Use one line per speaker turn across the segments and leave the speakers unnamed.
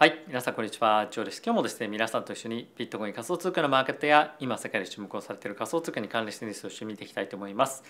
はい、皆さんこんにちは、ジョーです。今日もですね、皆さんと一緒にビットコイン仮想通貨のマーケットや今世界で注目をされている仮想通貨に関連してニュースを一緒に見ていきたいと思います。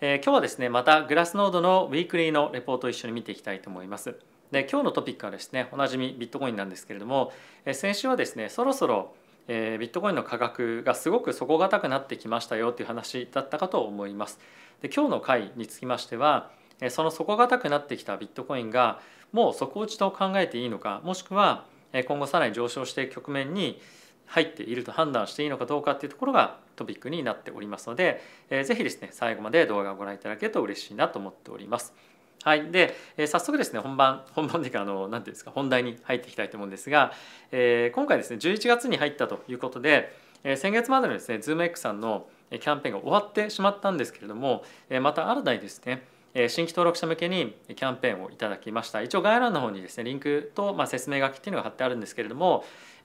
えー、今日はですね、またグラスノードのウィークリーのレポートを一緒に見ていきたいと思います。で、今日のトピックはですね、おなじみビットコインなんですけれども、え先週はですね、そろそろえビットコインの価格がすごく底堅くなってきましたよという話だったかと思います。で今日の回につきましてはその底堅くなってきたビットコインがもう底打ちと考えていいのかもしくは今後さらに上昇していく局面に入っていると判断していいのかどうかっていうところがトピックになっておりますので、えぜひですね最後まで動画をご覧いただけると嬉しいなと思っております。はい、で、え早速ですね本番本番というかあの何ていうんですか本題に入っていきたいと思うんですが、えー、今回ですね11月に入ったということで、えー、先月までのですね ZoomX さんのキャンペーンが終わってしまったんですけれども、えまた新たにですね新規登録者向けにキャンペーンをいただきました一応概要欄の方にですねリンクと、ま説明書きっていうのが貼ってあるんですけれども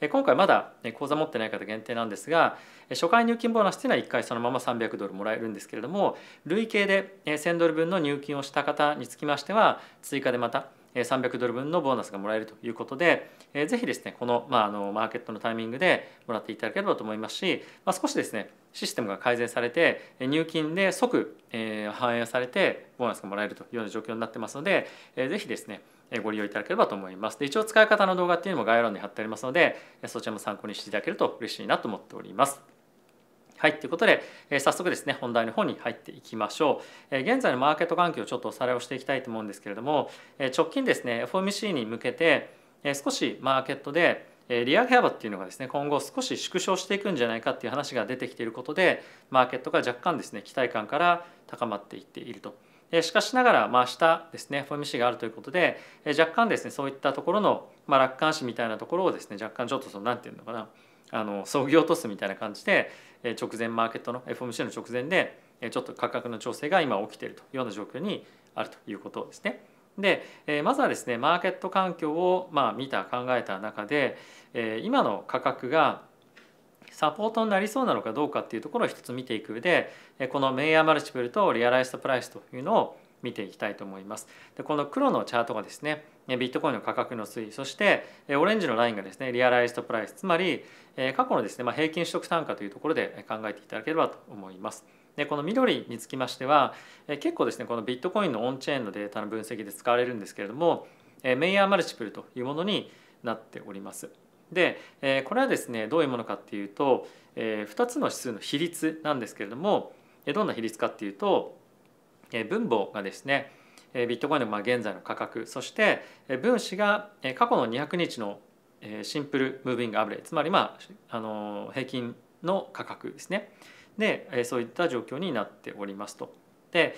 今回まだ口座持ってない方限定なんですが初回入金ボーナスっていうのは1回そのまま300ドルもらえるんですけれども累計で1000ドル分の入金をした方につきましては追加でまた300ドル分のボーナスがもらえるということでえぜひですねこの,、まあ、あのマーケットのタイミングでもらっていただければと思いますし、まあ、少しですねシステムが改善されて入金で即、えー、反映されてボーナスがもらえるというような状況になってますので、えー、ぜひですねご利用いただければと思います。で一応使い方の動画っていうのも概要欄に貼ってありますのでそちらも参考にしていただけると嬉しいなと思っております。はい、ということで、えー、早速ですね本題の方に入っていきましょう、えー、現在のマーケット環境をちょっとおさらいをしていきたいと思うんですけれども、えー、直近ですね FOMC に向けて少しマーケットで利上げ幅っていうのがですね今後少し縮小していくんじゃないかっていう話が出てきていることでマーケットが若干ですね期待感から高まっていっていると。しかしながら、まあ、明日ですね FOMC があるということで若干ですねそういったところの、まあ、楽観視みたいなところをですね若干ちょっとそのんていうのかなあの葬ぎ落とすみたいな感じで直前マーケットの FOMC の直前でちょっと価格の調整が今起きているというような状況にあるということですね。で、えまずはですねマーケット環境を、まあ、見た考えた中で、え今の価格がサポートになりそうなのかどうかっていうところを一つ見ていく上でこのメイヤーマルチプルとリアライストプライスというのを見ていきたいと思います。でこの黒のチャートがですねビットコインの価格の推移そしてオレンジのラインがですねリアライストプライスつまり過去のですね、まあ、平均取得単価というところで考えていただければと思います。でこの緑につきましては結構ですねこのビットコインのオンチェーンのデータの分析で使われるんですけれどもメイヤーマルチプルというものになっております。でこれはですねどういうものかっていうと2つの指数の比率なんですけれどもどんな比率かっていうと分母がですねビットコインの現在の価格そして分子が過去の200日のシンプルムービングアブレつまりまああの平均の価格ですね。でそういった状況になっておりますと。で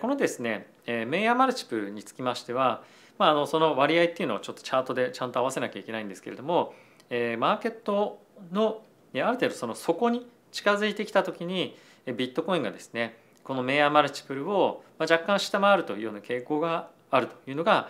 このですねメイヤーマルチプルにつきましては、まあ、あのその割合っていうのをちょっとチャートでちゃんと合わせなきゃいけないんですけれどもマーケットのある程度その底に近づいてきた時にビットコインがですねこのメイヤーマルチプルを若干下回るというような傾向があるというのが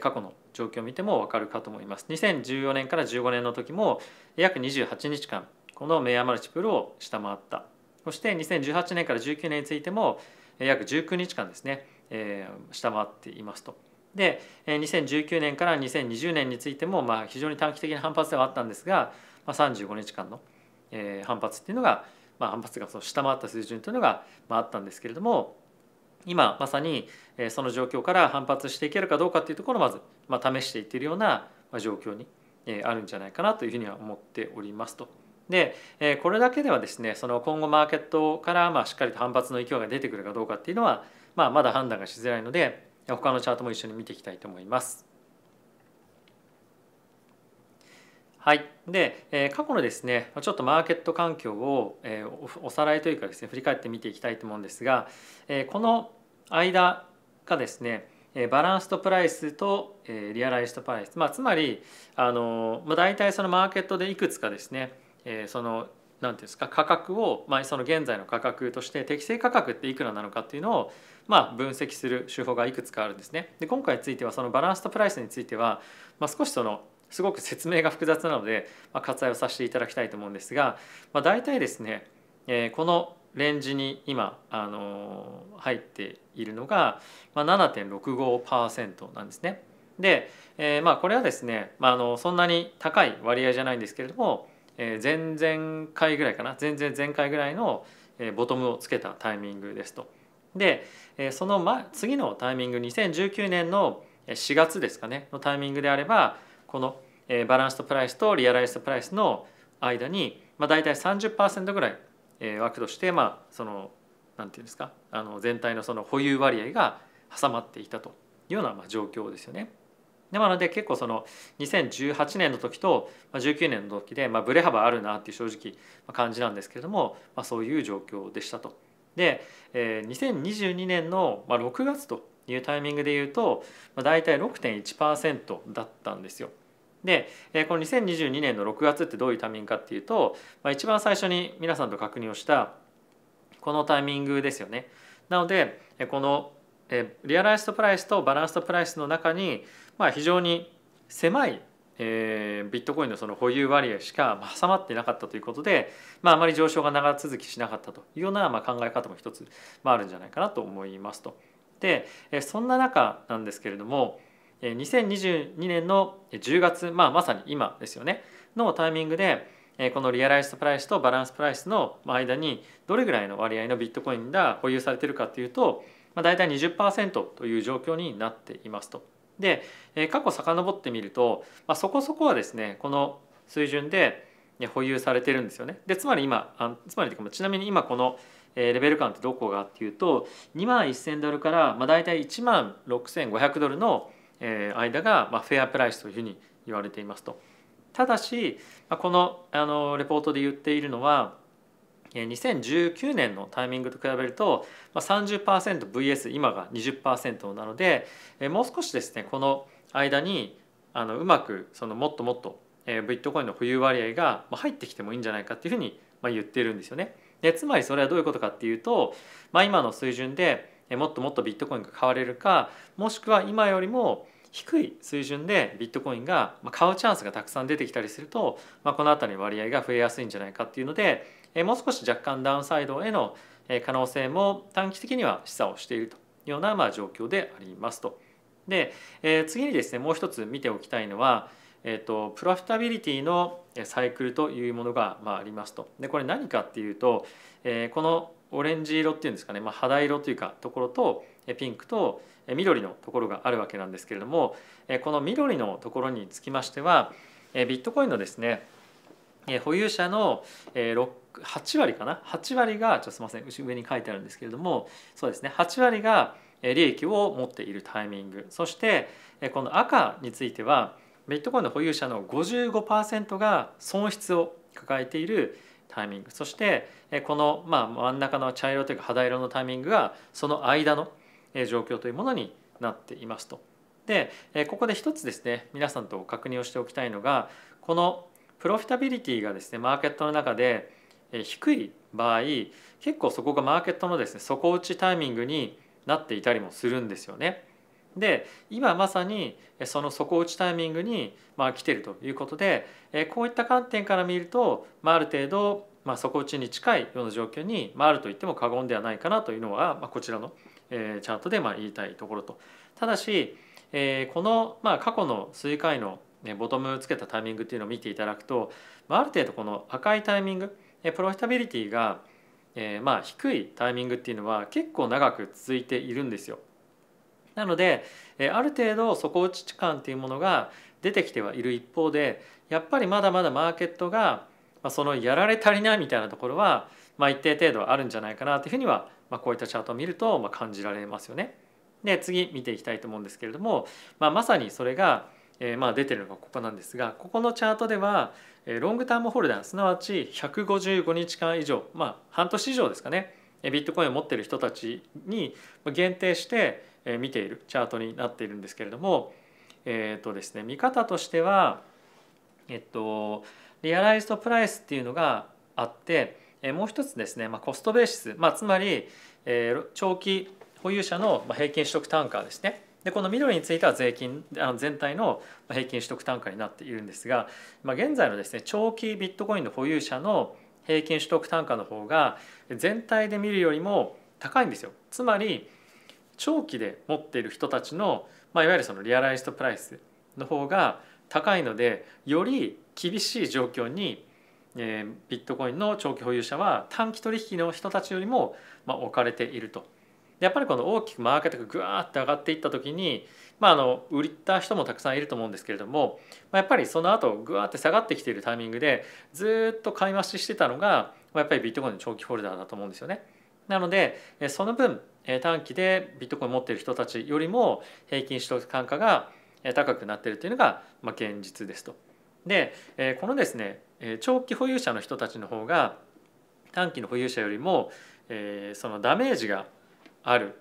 過去の状況を見ても分かるかと思います。2014年から15年の時も約28日間このメイヤーマルチプルを下回ったそして2018年から19年についても約19日間ですね、えー、下回っていますと。で2019年から2020年についても、まあ、非常に短期的な反発ではあったんですが、まあ、35日間の、えー、反発っていうのが、まあ、反発がその下回った水準というのが、まあ、あったんですけれども今まさにその状況から反発していけるかどうかっていうところをまず、まあ、試していっているような状況にあるんじゃないかなというふうには思っておりますと。でこれだけではですねその今後マーケットからまあしっかりと反発の勢いが出てくるかどうかっていうのは、まあ、まだ判断がしづらいので他のチャートも一緒に見ていきたいと思います。はい、で、え過去のですねちょっとマーケット環境を、えおさらいというかですね振り返って見ていきたいと思うんですが、えこの間がですねバランスとプライスとリアライズトプライス、まあ、つまりあの、まあ、大体そのマーケットでいくつかですねえー、その何てうんですか価格を、まあ、その現在の価格として適正価格っていくらなのかっていうのを、まあ、分析する手法がいくつかあるんですね。で今回についてはそのバランスとプライスについては、まあ、少しそのすごく説明が複雑なので、まあ、割愛をさせていただきたいと思うんですが、まあ、大体ですね、えー、このレンジに今、あのー、入っているのが、まあ、7.65%なんですね。で、えー、まあこれはですね、まあ、あのそんなに高い割合じゃないんですけれどもえー、前々回ぐらいかな前々前回ぐらいの、えボトムをつけたタイミングですと。で、えその前次のタイミング2019年の4月ですかねのタイミングであればこの、えバランスとプライスとリアライスとプライスの間に、まあ、大体30%ぐらい、え枠として、まあ、そのなんていうんですかあの全体のその保有割合が挟まっていたというような、まあ、状況ですよね。でなので結構その2018年の時と19年の時でまあブレ幅あるなっていう正直感じなんですけれども、まあ、そういう状況でしたと。で2022年の6月というタイミングで言うと大体6.1%だったんですよ。でこの2022年の6月ってどういうタイミングかっていうと一番最初に皆さんと確認をしたこのタイミングですよね。なのでこのリアライストプライスとバランストプライスの中にまあ、非常に狭い、えー、ビットコインのその保有割合しか挟まってなかったということで、まあ、あまり上昇が長続きしなかったというような、まあ、考え方も一つ、まあ、あるんじゃないかなと思いますと。でそんな中なんですけれども2022年の10月、まあ、まさに今ですよねのタイミングでこのリアライストプライスとバランスプライスの間にどれぐらいの割合のビットコインが保有されてるかというと、まあ、大体20%という状況になっていますと。で過去遡ってみると、まあ、そこそこはですねこの水準で保有されてるんですよね。でつまり今あつまりちなみに今このレベル感ってどこがっていうと2万1,000ドルから、まあ、大体1万6,500ドルの間が、まあ、フェアプライスというふうに言われていますと。ただしこのあのレポートで言っているのは2019年のタイミングと比べると 30%vs 今が20%なのでもう少しですねこの間にあのうまくそのもっともっとビットコインの保有割合が入ってきてもいいんじゃないかっていうふうに言ってるんですよね。でつまりそれはどういうことかっていうと、まあ、今の水準でもっともっとビットコインが買われるかもしくは今よりも低い水準でビットコインが買うチャンスがたくさん出てきたりすると、まあ、この辺りの割合が増えやすいんじゃないかっていうのでもう少し若干ダウンサイドへの可能性も短期的には示唆をしているというようなまあ状況でありますと。で次にですねもう一つ見ておきたいのはえっと、プロフィタビリティのサイクルというものが、まあ、ありますとでこれ何かっていうと、えこのオレンジ色っていうんですかね、まあ、肌色というかところとピンクと緑のところがあるわけなんですけれどもこの緑のところにつきましてはビットコインのですねえ保有者の、えー、8割かな8割がちょっとすみません上に書いてあるんですけれどもそうですね8割が利益を持っているタイミングそしてこの赤についてはビットコインの保有者の55%が損失を抱えているタイミングそしてこのまあ真ん中の茶色というか肌色のタイミングがその間の状況というものになっていますと。でここで一つですね皆さんと確認をしておきたいのがこのプロフィタビリティがですねマーケットの中で低い場合結構そこがマーケットのですね底打ちタイミングになっていたりもするんですよね。で今まさにその底打ちタイミングにまあ来てるということでこういった観点から見ると、まあ、ある程度まあ底打ちに近いような状況に、あ、ると言っても過言ではないかなというのは、まこちらのチャートでまあ言いたいところと。ただしこのまあ過去の数回のね、ボトムつけたタイミングっていうのを見ていただくと、まあ、る程度この赤いタイミングプロフィタビリティが、えまあ低いタイミングっていうのは結構長く続いているんですよ。なので、えある程度底打ち感っていうものが出てきてはいる一方でやっぱりまだまだマーケットが、まそのやられ足りないみたいなところは、まあ、一定程度あるんじゃないかなというふうには、まあ、こういったチャートを見ると、まあ、感じられますよね。で次見ていきたいと思うんですけれども、まあ、まさにそれがえー、まあ出てるのがここなんですがここのチャートではロングタームホルダーすなわち155日間以上まあ半年以上ですかねビットコインを持ってる人たちに限定して見ているチャートになっているんですけれどもえっ、ー、とですね見方としてはえっとリアライズドプライスっていうのがあってもう一つですね、まあ、コストベーシス、まあ、つまり長期保有者の平均取得単価ですねでこの緑については税金あの全体の平均取得単価になっているんですが、まあ、現在のですね長期ビットコインの保有者の平均取得単価の方が全体で見るよりも高いんですよ。つまり長期で持っている人たちの、まあ、いわゆるそのリアライストプライスの方が高いのでより厳しい状況に、えー、ビットコインの長期保有者は短期取引の人たちよりも、まあ、置かれているとやっぱりこの大きくマーケットがぐわーって上がっていった時に、まあ、あの売った人もたくさんいると思うんですけれども、まあ、やっぱりその後ぐわーって下がってきているタイミングでずっと買い増ししてたのが、まあ、やっぱりビットコインの長期ホルダーだと思うんですよね。なのでその分短期でビットコイン持っている人たちよりも平均取得単価が高くなっているというのが現実ですと。でこのですね長期保有者の人たちの方が短期の保有者よりもそのダメージがある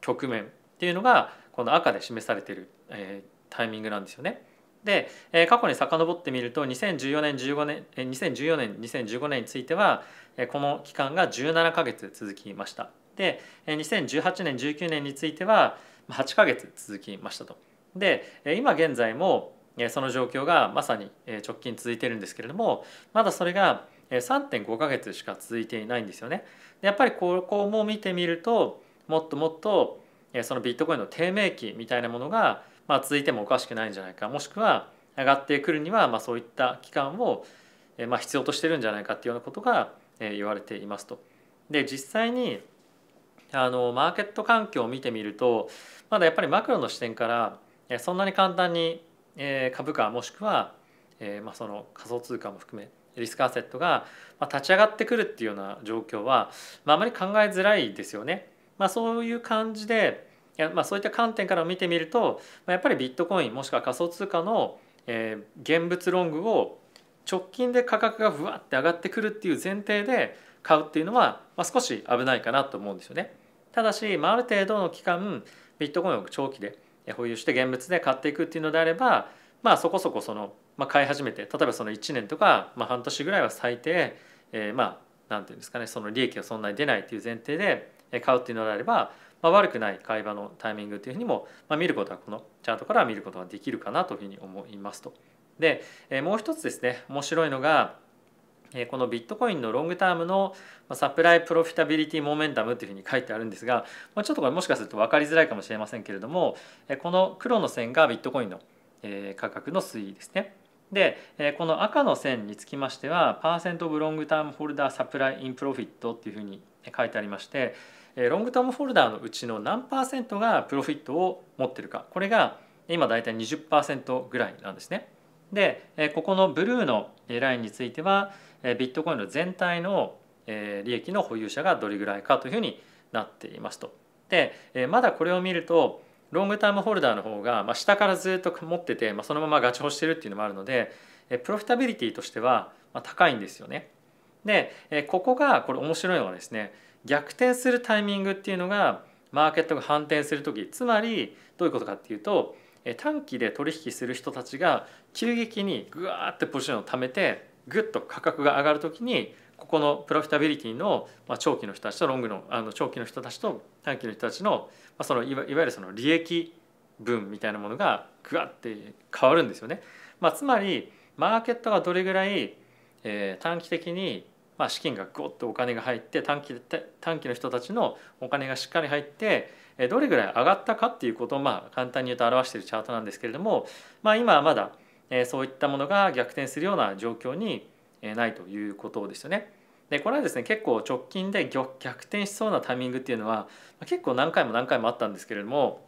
局面っていうのがこの赤で示されてる、えー、タイミングなんですよね。で、えー、過去に遡ってみると2014年15年、えー、2014年2015年については、えこの期間が17か月続きました。で、えー、2018年19年については8か月続きましたと。で、えー、今現在もその状況がまさに直近続いてるんですけれどもまだそれが3.5ヶ月しか続いていないんですよね。やっぱりここも見てみるともっともっとそのビットコインの低迷期みたいなものが、まあ、続いてもおかしくないんじゃないかもしくは上がってくるには、まあ、そういった期間を、まあ、必要としてるんじゃないかっていうようなことが言われていますと。で実際にあのマーケット環境を見てみるとまだやっぱりマクロの視点からそんなに簡単に株価もしくは、まあ、その仮想通貨も含めリスクアセットが立ち上がってくるっていうような状況は、まあ、あまり考えづらいですよね。まあ、そういう感じでいや、まあ、そういった観点から見てみると、まあ、やっぱりビットコインもしくは仮想通貨の、えー、現物ロングを直近で価格がふわって上がってくるっていう前提で買うっていうのは、まあ、少し危ないかなと思うんですよね。ただし、まあ、ある程度の期間ビットコインを長期で保有して現物で買っていくっていうのであれば、まあ、そこそこその、まあ、買い始めて例えばその1年とか、まあ、半年ぐらいは最低、えー、まあ何て言うんですかねその利益がそんなに出ないっていう前提で買うっていうのであれば、まあ、悪くない買い場のタイミングというふうにも、ま見ることはこのチャートから見ることができるかなというふうに思いますと。でもう一つですね面白いのがこのビットコインのロングタームのサプライプロフィタビリティモメンタムというふうに書いてあるんですがちょっとこれもしかすると分かりづらいかもしれませんけれどもこの黒の線がビットコインの価格の推移ですね。でこの赤の線につきましてはパーセント・オブ・ロングターム・ホルダー・サプライ・イン・プロフィットっていうふうに書いてありましてロングタームホルダーのうちの何パーセントがプロフィットを持ってるかこれが今大体20%ぐらいなんですね。でここのブルーのラインについてはビットコインの全体の利益の保有者がどれぐらいかというふうになっていますと。でまだこれを見るとロングタームホルダーの方が、ま下からずっと持ってて、まそのままガチホしてるっていうのもあるのでプロフィタビリティとしては高いんですよね。でここがこれ面白いのはですね逆転するタイミングっていうのがマーケットが反転する時つまりどういうことかっていうと短期で取引する人たちが急激にグわーってポジションを貯めてグっと価格が上がる時にここのプロフィタビリティの長期の人たちとロングのあの長期の人たちと短期の人たちのそのいわゆるその利益分みたいなものがグわって変わるんですよね。まあ、つまりマーケットがどれぐらい短期的にまあ、資金がぐッとお金が入って短期短期の人たちのお金がしっかり入ってどれぐらい上がったかっていうことをまあ簡単に言うと表しているチャートなんですけれども、まあ、今はまだそういったものが逆転するような状況にないということですよね。でこれはですね結構直近で逆転しそうなタイミングっていうのは結構何回も何回もあったんですけれども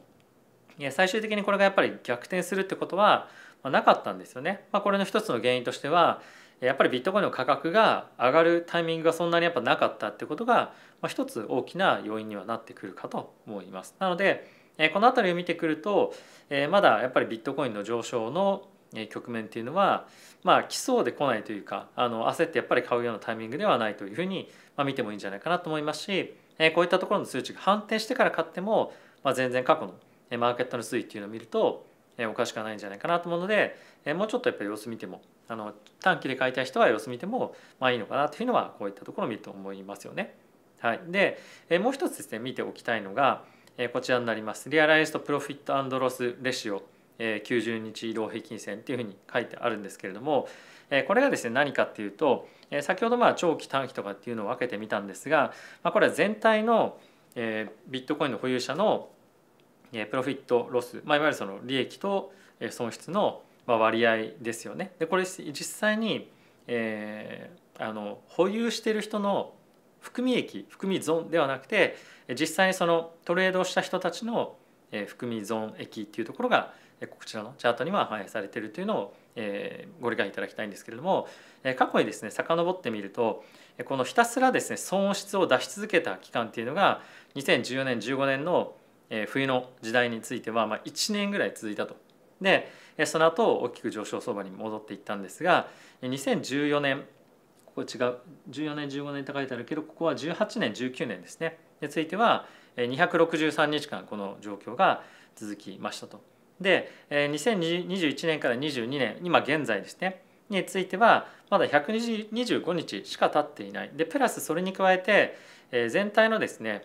最終的にこれがやっぱり逆転するってことはなかったんですよね。まあ、これの一つの原因としてはやっぱりビットコインの価格が上がるタイミングがそんなにやっぱなかったってことが、ま一つ大きな要因にはなってくるかと思います。なのでこの辺りを見てくるとまだやっぱりビットコインの上昇の局面っていうのはまあ来そうで来ないというかあの焦ってやっぱり買うようなタイミングではないというふうに、ま見てもいいんじゃないかなと思いますしこういったところの数値が反転してから買っても、ま全然過去のマーケットの推移っていうのを見るとおかしくはないんじゃないかなと思うのでもうちょっとやっぱり様子見てもあの短期で買いたい人は様子見てもまあいいのかなというのはこういったところを見ると思いますよね。はい、でえもう一つですね見ておきたいのがえこちらになりますリアライズとプロフィットロスレシオえ90日移動平均線っていうふうに書いてあるんですけれどもえこれがですね何かっていうとえ先ほどまあ長期短期とかっていうのを分けてみたんですがまあ、これは全体のえビットコインの保有者のえプロフィットロス、まあ、いわゆるその利益と損失の割合ですよね。でこれ実際に、えー、あの保有してる人の含み益含み損ではなくて実際にそのトレードをした人たちの含み損益っていうところがこちらのチャートには反映されているというのをご理解いただきたいんですけれども過去にですね遡ってみるとこのひたすらですね損失を出し続けた期間っていうのが2014年15年の冬の時代については1年ぐらい続いたとでその後大きく上昇相場に戻っていったんですが2014年ここ違う14年15年って書いてあるけどここは18年19年ですねについては263日間この状況が続きましたと。で2021年から22年今現在ですねについてはまだ125日しか経っていないでプラスそれに加えて全体のですね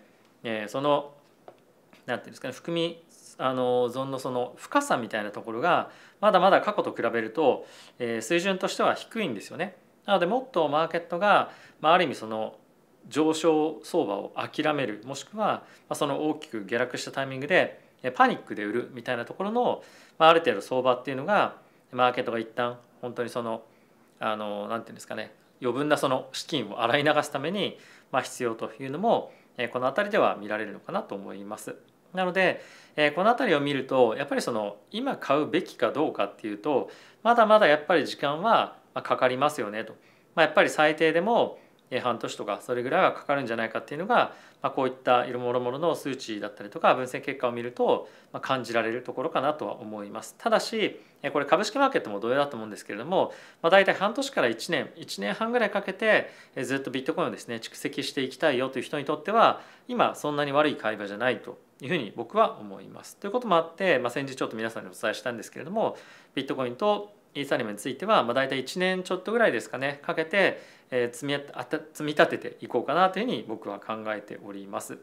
その何ていうんですかね含みあの存のその深さみたいなところがまだまだ過去と比べると、えー、水準としては低いんですよね。なのでもっとマーケットが、まあ、ある意味その上昇相場を諦めるもしくはその大きく下落したタイミングでパニックで売るみたいなところの、まあ、ある程度相場っていうのがマーケットが一旦本当にそのあのなんていうんですかね余分なその資金を洗い流すために、まあ、必要というのもこの辺りでは見られるのかなと思います。なので、えこの辺りを見るとやっぱりその今買うべきかどうかっていうとまだまだやっぱり時間はかかりますよねと、まあ、やっぱり最低でも半年とかそれぐらいはかかるんじゃないかっていうのが、まあ、こういったもろもろの数値だったりとか分析結果を見ると感じられるところかなとは思います。ただしこれ株式マーケットも同様だと思うんですけれども、まあ、大体半年から1年1年半ぐらいかけてずっとビットコインをですね蓄積していきたいよという人にとっては今そんなに悪い買い場じゃないというふうに僕は思います。ということもあって、まあ、先日ちょっと皆さんにお伝えしたんですけれどもビットコインとイーサリアムについては、まあ、大体1年ちょっとぐらいですかねかけて、え積みあた積み立てていこうかなというふうに僕は考えております。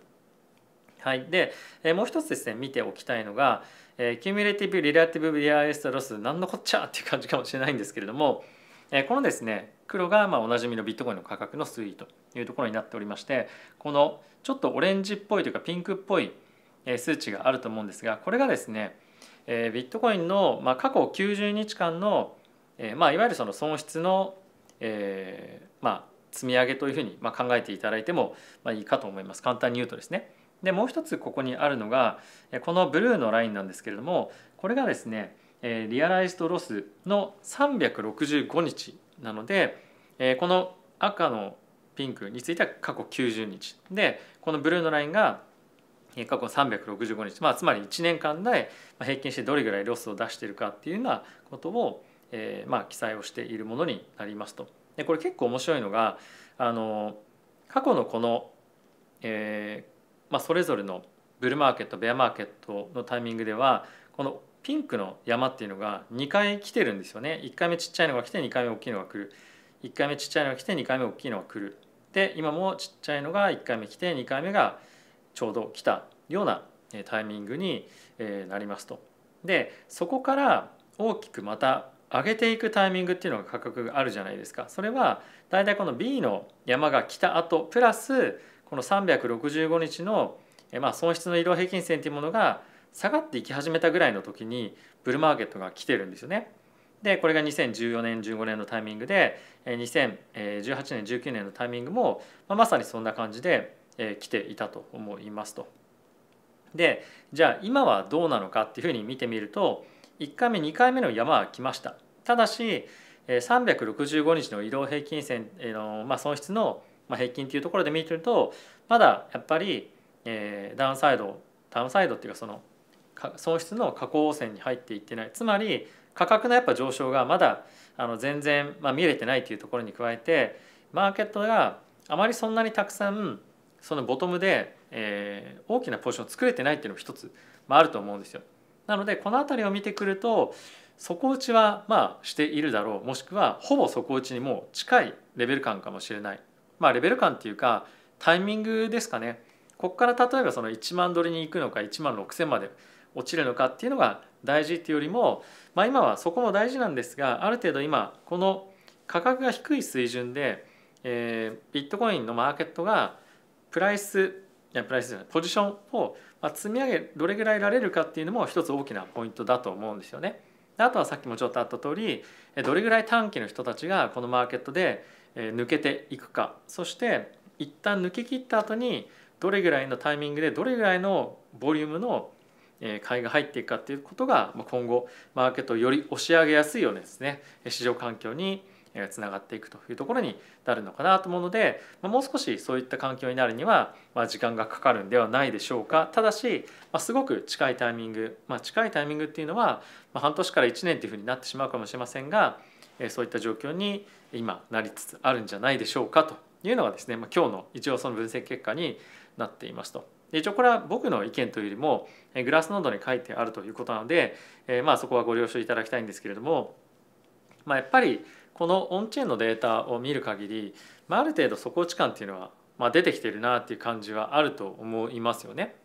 はい、で、えもう一つですね見ておきたいのが、えー、キュミュレティブ・リラティブ・リアエストロス何のこっちゃっていう感じかもしれないんですけれども、えこのですね黒がまあおなじみのビットコインの価格の推移というところになっておりましてこのちょっとオレンジっぽいというかピンクっぽい数値があると思うんですがこれがですねビットコインの過去90日間のまあいわゆるその損失のまあ積み上げというふうに考えていただいてもいいかと思います簡単に言うとですね。でもう一つここにあるのがこのブルーのラインなんですけれどもこれがですねリアライズドロスの365日なのでこの赤のピンクについては過去90日でこのブルーのラインが過去365日、まあ、つまり1年間で平均してどれぐらいロスを出しているかっていうようなことを、えー、まあ記載をしているものになりますと。でこれ結構面白いのがあの過去のこの、えーまあ、それぞれのブルーマーケットベアマーケットのタイミングではこのピンクの山っていうのが2回来てるんですよね1回目ちっちゃいのが来て2回目大きいのが来る1回目ちっちゃいのが来て2回目大きいのが来るで今もちっちゃいのが1回目来て2回目がちょうど来たようなタイミングになりますと。でそこから大きくまた上げていくタイミングっていうのが価格があるじゃないですかそれはだいたいこの B の山が来た後プラスこの365日の、まあ、損失の移動平均線っていうものが下がっていき始めたぐらいの時にブルマーケットが来てるんですよね。でこれが2014年15年のタイミングで2018年19年のタイミングも、まあ、まさにそんな感じでえ来ていたと思いますと。でじゃあ今はどうなのかっていうふうに見てみると1回目2回目の山は来ました。ただし365日の移動平均線の、まあ、損失の平均というところで見てるとまだやっぱり、えダウンサイドダウンサイドっていうかその損失の下降線に入っていってないつまり価格のやっぱ上昇がまだあの全然、まあ、見れてないというところに加えてマーケットがあまりそんなにたくさんそのボトムで、えー、大きなポジション作れてないっていうのも一つ、まあ、あると思うんですよ。なのでこの辺りを見てくると底打ちはまあしているだろうもしくはほぼ底打ちにも近いレベル感かもしれない。まあ、レベル感っていうかタイミングですかね。ここから例えばその1万ドルに行くのか1万6,000まで落ちるのかっていうのが大事っていうよりも、まあ、今はそこも大事なんですがある程度今この価格が低い水準で、えー、ビットコインのマーケットがプライスいやプライスじゃないポジションを積み上げどれぐらいられるかっていうのも一つ大きなポイントだと思うんですよね。あとはさっきもちょっとあった通りどれぐらい短期の人たちがこのマーケットで抜けていくかそして一旦抜けきった後にどれぐらいのタイミングでどれぐらいのボリュームの買いが入っていくかっていうことが今後マーケットをより押し上げやすいようなですね市場環境につながっていくというところになるのかなと思うのでもう少しそういった環境になるには時間がかかるんではないでしょうかただしすごく近いタイミング、まあ、近いタイミングっていうのは半年から1年というふうになってしまうかもしれませんがそういった状況に今なりつつあるんじゃないでしょうかというのがですね今日の一応その分析結果になっていますと。一応これは僕の意見というよりもグラスノードに書いてあるということなので、えまあそこはご了承いただきたいんですけれども、まあ、やっぱりこのオンチェーンのデータを見る限り、まあ、ある程度底ち感っていうのは、まあ、出てきてるなっていう感じはあると思いますよね。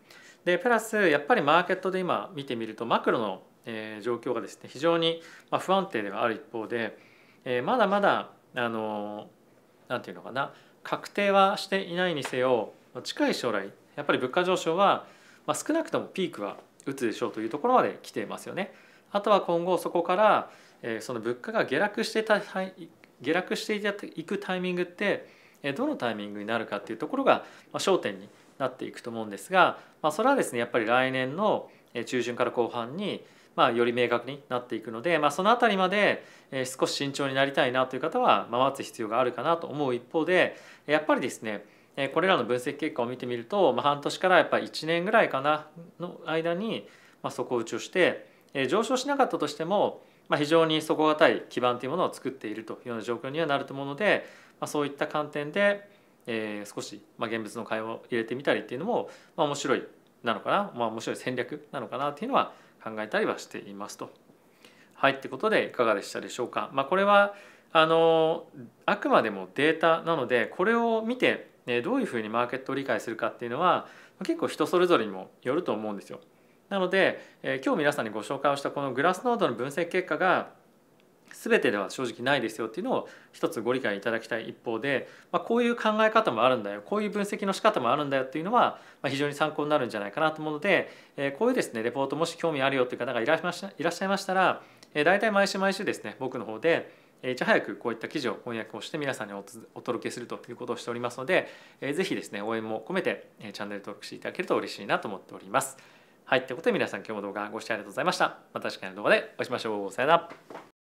でプラスやっぱりマーケットで今見てみるとマクロの、え状況がですね非常に、まあ、不安定ではある一方で、えまだまだあの何て言うのかな確定はしていないにせよ近い将来やっぱり物価上昇は、まあ、少なくともピークは打つでしょうというところまで来ていますよね。あとは今後そこからその物価が下落してた下落していくタイミングってどのタイミングになるかっていうところが焦点になっていくと思うんですが、まあ、それはですねやっぱり来年の中旬から後半に、まあ、より明確になっていくので、まあ、その辺りまで少し慎重になりたいなという方は待つ必要があるかなと思う一方でやっぱりですねこれらの分析結果を見てみると、まあ、半年からやっぱり1年ぐらいかなの間に、まあ、底打ちをして上昇しなかったとしてもまあ、非常に底堅い基盤というものを作っているというような状況にはなると思うので、まあ、そういった観点で、えー、少し、まあ、現物の買いを入れてみたりっていうのも、まあ、面白いなのかな、まあ、面白い戦略なのかなっていうのは考えたりはしていますと。はいってことでいかがでしたでしょうか。まあ、これはあのあくまでもデータなのでこれを見て、どういうふうにマーケットを理解するかっていうのは結構人それぞれにもよると思うんですよ。なので、えー、今日皆さんにご紹介をしたこのグラスノードの分析結果が全てでは正直ないですよっていうのを一つご理解いただきたい一方で、まあ、こういう考え方もあるんだよこういう分析の仕方もあるんだよっていうのは、まあ、非常に参考になるんじゃないかなと思うので、えー、こういうですねレポートもし興味あるよっていう方がいらっしゃいましたら、えー、大体毎週毎週ですね僕の方でいち早くこういった記事を翻訳をして皆さんにお届けするということをしておりますので、えー、ぜひですね応援も込めてチャンネル登録していただけると嬉しいなと思っております。はい、ということで皆さん今日も動画ご視聴ありがとうございました。また次回の動画でお会いしましょう。さよなら。